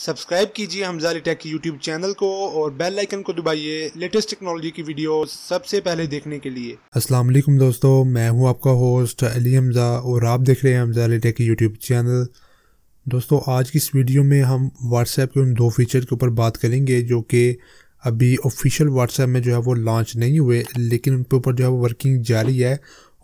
subscribe कीजिए Hamza take YouTube channel को और बेल आइकन को दबाइए लेटेस्ट टेक्नोलॉजी की वीडियो सबसे पहले देखने के लिए अस्सलाम वालेकुम दोस्तों मैं हूं आपका होस्ट अली हमज़ा और आप देख रहे हैं हमजा टेक यूट्यूब चैनल दोस्तों आज की इस वीडियो में हम व्हाट्सएप के उन दो फीचर के ऊपर बात करेंगे जो कि अभी ऑफिशियल व्हाट्सएप में जो है वो लॉन्च नहीं हुए लेकिन उनके ऊपर जो है वो वर्किंग जारी है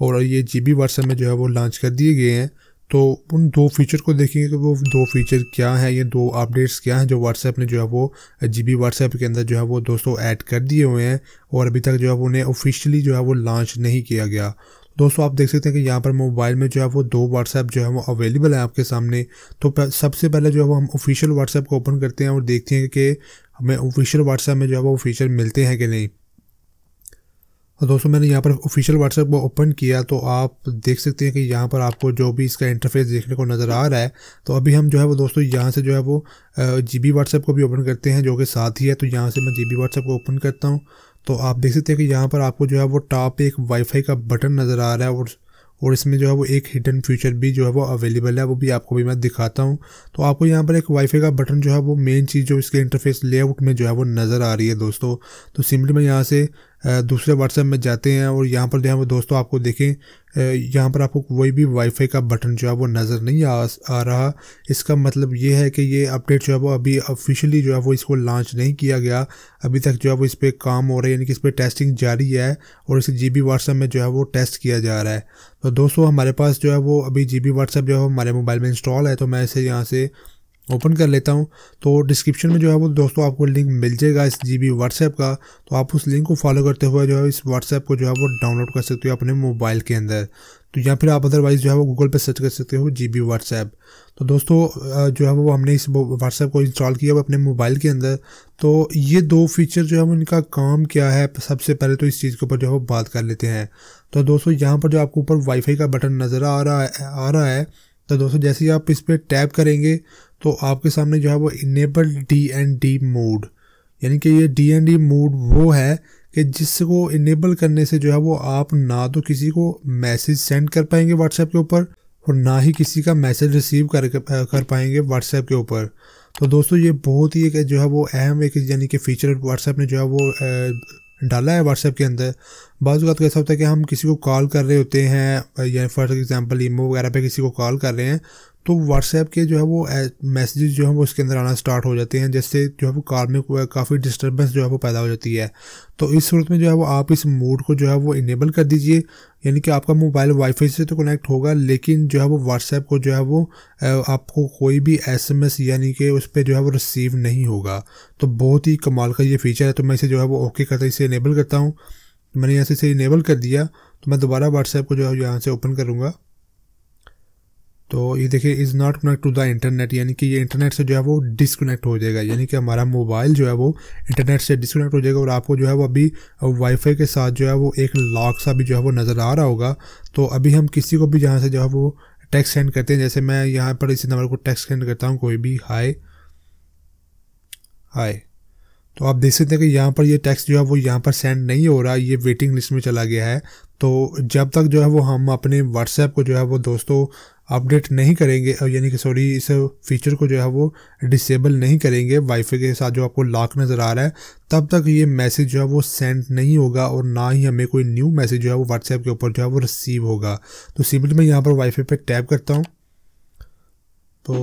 और ये जी बी व्हाट्सएप में जो है वो लॉन्च कर दिए गए हैं तो उन दो फीचर को देखेंगे कि तो वो दो फीचर क्या है ये दो अपडेट्स क्या हैं जो व्हाट्सएप ने जो है वो जी बी व्हाट्सएप के अंदर जो है वो दोस्तों ऐड कर दिए हुए हैं और अभी तक जो है वो उन्हें ऑफिशियली जो है वो लॉन्च नहीं किया गया दोस्तों आप देख सकते हैं कि यहाँ पर मोबाइल में जो है वो दो व्हाट्सएप जो है वो अवेलेबल है आपके सामने तो सबसे पहले जो है वो हम ऑफिशियल व्हाट्सएप को ओपन करते हैं और देखते हैं कि हमें ऑफिशियल व्हाट्सएप में जो है वो फीचर मिलते हैं कि नहीं और दोस्तों मैंने यहाँ पर ऑफिशियल व्हाट्सएप को ओपन किया तो आप देख सकते हैं कि यहाँ पर आपको जो भी इसका इंटरफेस देखने को नज़र आ रहा है तो अभी हम जो है वो दोस्तों यहाँ से जो है वो जी बी व्हाट्सएप को भी ओपन करते हैं जो कि साथ ही है तो यहाँ से मैं जी बी व्हाट्सएप को ओपन करता हूँ तो आप देख सकते हैं कि यहाँ पर आपको जो है वो टॉप एक वाईफाई का बटन नज़र आ रहा है और और इसमें जो है वो एक हिडन फीचर भी जो है वो अवेलेबल है वो भी आपको भी मैं दिखाता हूँ तो आपको यहाँ पर एक वाईफाई का बटन जो है वो मेन चीज़ जो इसके इंटरफेस लेआउट में जो है वो नज़र आ रही है दोस्तों तो सिंपली मैं यहाँ से दूसरे व्हाट्सएप में जाते हैं और यहाँ पर जो है वो दोस्तों आपको देखें यहाँ पर आपको कोई भी वाईफाई का बटन जो है वो नज़र नहीं आ, आ रहा इसका मतलब ये है कि ये अपडेट जो है वो अभी ऑफिशियली जो है वो इसको लॉन्च नहीं किया गया अभी तक जो है वो इस पर काम हो रहा है यानी कि इस पर टेस्टिंग जारी है और इसे जी बी व्हाट्सएप में जो है वो टेस्ट किया जा रहा है तो दोस्तों हमारे पास जो है वो अभी जी बी व्हाट्सएप जो है हमारे मोबाइल में इंस्टॉल है तो मैं इसे यहाँ से ओपन कर लेता हूँ तो डिस्क्रिप्शन में जो है वो दोस्तों आपको लिंक मिल जाएगा इस जी बी व्हाट्सएप का तो आप उस लिंक को फॉलो करते हुए जो है इस व्हाट्सएप को जो है वो डाउनलोड कर सकते हो अपने मोबाइल के अंदर तो या फिर आप अदरवाइज़ जो है वो गूगल पे सर्च कर सकते हो जी बी व्हाट्सएप तो दोस्तों जो है वो हमने इस व्हाट्सएप को इंस्टॉल किया अपने मोबाइल के अंदर तो ये दो फीचर जो है वो इनका काम क्या है सबसे पहले तो इस चीज़ के ऊपर जो है वो बात कर लेते हैं तो दोस्तों यहाँ पर जो आपको ऊपर वाईफाई का बटन नज़र आ रहा है आ रहा है तो दोस्तों जैसे ही आप इस पर टैप करेंगे तो आपके सामने जो है वो enable D and D mode यानी कि ये डी एंड डी मोड वो है कि जिसको इनेबल करने से जो है वो आप ना तो किसी को मैसेज सेंड कर पाएंगे व्हाट्सएप के ऊपर और ना ही किसी का मैसेज रिसीव कर कर पाएंगे व्हाट्सएप के ऊपर तो दोस्तों ये बहुत ही एक जो है वो अहम एक यानी कि फ़ीचर व्हाट्सएप ने जो है वो डाला है व्हाट्सएप के अंदर बाज़ अवत तो ऐसा होता है कि हम किसी को कॉल कर रहे होते हैं या फॉर एग्जांपल ईमो वगैरह पे किसी को कॉल कर रहे हैं तो व्हाट्सएप के जो है वो मैसेजेस जो है वो इसके अंदर आना स्टार्ट हो जाते हैं जिससे जो है वो कार में काफ़ी डिस्टर्बेंस जो है वो पैदा हो जाती है तो इस सूरत में जो है वो आप इस मोड को जो है वो इनेबल कर दीजिए यानी कि आपका मोबाइल वाईफाई से तो कनेक्ट होगा लेकिन जो है वो व्हाट्सएप को जो है वो आपको कोई भी एसएमएस यानी कि उस पर जो है वो रिसीव नहीं होगा तो बहुत ही कमाल का ये फीचर है तो मैं इसे जो है वो ओके करता इसे इनेबल करता हूँ मैंने यहाँ से इसे इनेबल कर दिया तो मैं दोबारा व्हाट्सएप को जो है यहाँ से ओपन करूँगा तो ये देखिए is not connect to the internet यानी कि ये इंटरनेट से जो है वो डिसकनेक्ट हो जाएगा यानी कि हमारा मोबाइल जो है वो इंटरनेट से डिसकनेक्ट हो जाएगा और आपको जो है वो अभी वाईफाई के साथ जो है वो एक लॉक सा भी जो है वो नज़र आ रहा होगा तो अभी हम किसी को भी जहाँ से जो है वो टैक्स सेंड करते हैं जैसे मैं यहाँ पर इसी नंबर को टैक्स सेंड करता हूँ कोई भी हाई हाई तो आप देख सकते हैं कि यहाँ पर ये टैक्स जो है वो यहाँ पर सेंड नहीं हो रहा ये वेटिंग लिस्ट में चला गया है तो जब तक जो है वो हम अपने व्हाट्सएप को जो है वो दोस्तों अपडेट नहीं करेंगे यानी कि सॉरी इस फीचर को जो है वो डिसेबल नहीं करेंगे वाईफाई के साथ जो आपको लॉक नज़र आ रहा है तब तक ये मैसेज जो है वो सेंड नहीं होगा और ना ही हमें कोई न्यू मैसेज जो है वो व्हाट्सएप के ऊपर जो है वो रिसीव होगा तो सिंपली मैं यहाँ पर वाईफाई पे टैप करता हूँ तो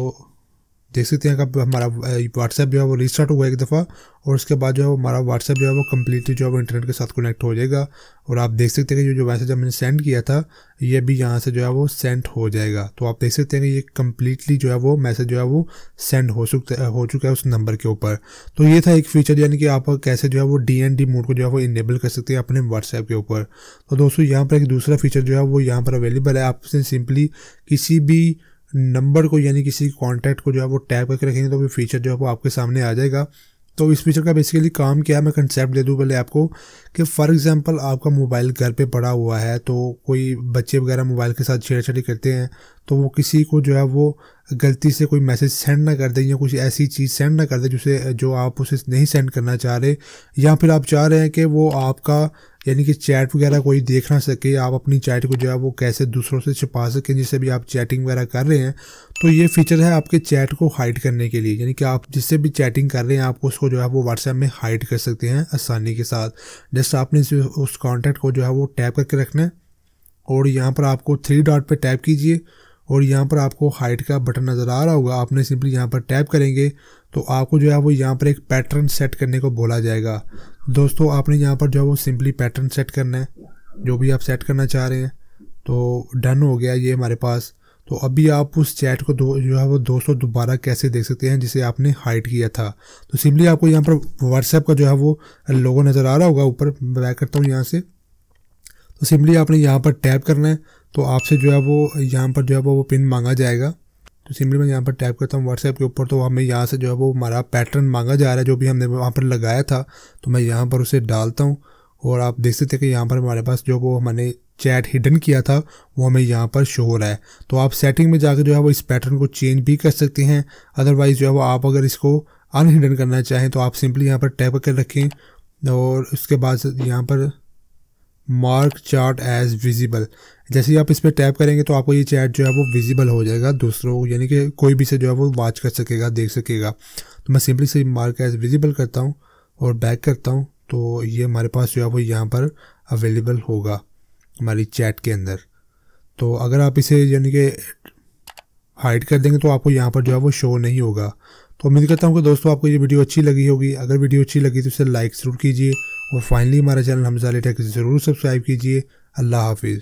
देख सकते हैं कि हमारा व्हाट्सएप जो है वो रिस्टार्ट हुआ एक दफ़ा और उसके बाद जो है वो हमारा व्हाट्सएप जो है वो कम्प्लीटली जो है वो इंटरनेट के साथ कनेक्ट हो जाएगा और आप देख सकते हैं कि जो जो मैसेज हमने सेंड किया था ये भी यहाँ से जो है वो सेंड हो जाएगा तो आप देख सकते हैं कि ये कम्प्लीटली जो है वो मैसेज जो है वो सेंड हो सकता हो चुका है उस नंबर के ऊपर तो ये था एक फीचर यानी कि आप कैसे जो है वो डी एन डी मोड को जो है वो इनेबल कर सकते हैं अपने व्हाट्सएप के ऊपर तो दोस्तों यहाँ पर एक दूसरा फीचर जो है वो यहाँ पर अवेलेबल है आपसे सिंपली किसी भी नंबर को यानी किसी कॉन्टैक्ट को जो है वो टैप करके रखेंगे तो वो फीचर जो है वो आपके सामने आ जाएगा तो इस फीचर का बेसिकली काम क्या है मैं कंसेप्ट दे दूँ पहले आपको कि फ़ॉर एग्जांपल आपका मोबाइल घर पे पड़ा हुआ है तो कोई बच्चे वगैरह मोबाइल के साथ छेड़छाड़ी करते हैं तो वो किसी को जो है वो गलती से कोई मैसेज सेंड ना कर दें या कुछ ऐसी चीज़ सेंड ना कर दें जिसे जो आप उसे नहीं सेंड करना चाह रहे या फिर आप चाह रहे हैं कि वो आपका यानी कि चैट वगैरह कोई देख ना सके आप अपनी चैट को जो है वो कैसे दूसरों से छिपा सकें जिससे भी आप चैटिंग वगैरह कर रहे हैं तो ये फीचर है आपके चैट को हाइड करने के लिए यानी कि आप जिससे भी चैटिंग कर रहे हैं आप उसको जो है वो व्हाट्सएप में हाइड कर सकते हैं आसानी के साथ जस्ट आपने उस कॉन्टैक्ट को जो है वो टैप करके रखना है और यहाँ पर आपको थ्री डॉट पर टैप कीजिए और यहाँ पर आपको हाइट का बटन नज़र आ रहा होगा आपने सिंपली यहाँ पर टैप करेंगे तो आपको जो है वो यहाँ पर एक पैटर्न सेट करने को बोला जाएगा दोस्तों आपने यहाँ पर जो है वो सिंपली पैटर्न सेट करना है जो भी आप सेट करना चाह रहे हैं तो डन हो गया ये हमारे पास तो अभी आप उस चैट को दो जो है वो दोस्तों दोबारा कैसे देख सकते हैं जिसे आपने हाइड किया था तो सिंपली आपको यहाँ पर व्हाट्सएप का जो है वो लोगो नज़र आ रहा होगा ऊपर मैं करता हूँ यहाँ से तो सिंपली आपने यहाँ पर टैप करना है तो आपसे जो है वो यहाँ पर जो है वो वो पिन मांगा जाएगा तो सिंपली मैं यहाँ पर टैप करता हूँ व्हाट्सएप के ऊपर तो हमें यहाँ से जो है वो हमारा पैटर्न मांगा जा रहा है जो भी हमने वहाँ पर लगाया था तो मैं यहाँ पर उसे डालता हूँ और आप देख सकते हैं कि यहाँ पर हमारे पास जो वो हमने चैट हिडन किया था वो हमें यहाँ पर शो हो रहा है तो आप सेटिंग में जाकर जो है वो इस पैटर्न को चेंज भी कर सकते हैं अदरवाइज़ जो है वो आप अगर इसको अनहिडन करना चाहें तो आप सिंपली यहाँ पर टैप कर रखें और उसके बाद यहाँ पर मार्क चार्ट एज विजिबल जैसे ही आप इस पर टैप करेंगे तो आपको ये चैट जो है वो विजिबल हो जाएगा दूसरों यानी कि कोई भी से जो है वो वॉच कर सकेगा देख सकेगा तो मैं सिंपली से मार्क एज विजिबल करता हूँ और बैक करता हूँ तो ये हमारे पास जो है वो यहाँ पर अवेलेबल होगा हमारी चैट के अंदर तो अगर आप इसे यानी कि हाइड कर देंगे तो आपको यहाँ पर जो है वो शो नहीं होगा तो उम्मीद करता हूँ कि दोस्तों आपको ये वीडियो अच्छी लगी होगी अगर वीडियो अच्छी लगी तो इसे लाइक ज़रूर कीजिए और फाइनली हमारा चैनल हमजा टेक ज़रूर सब्सक्राइब कीजिए अल्लाह हाफिज़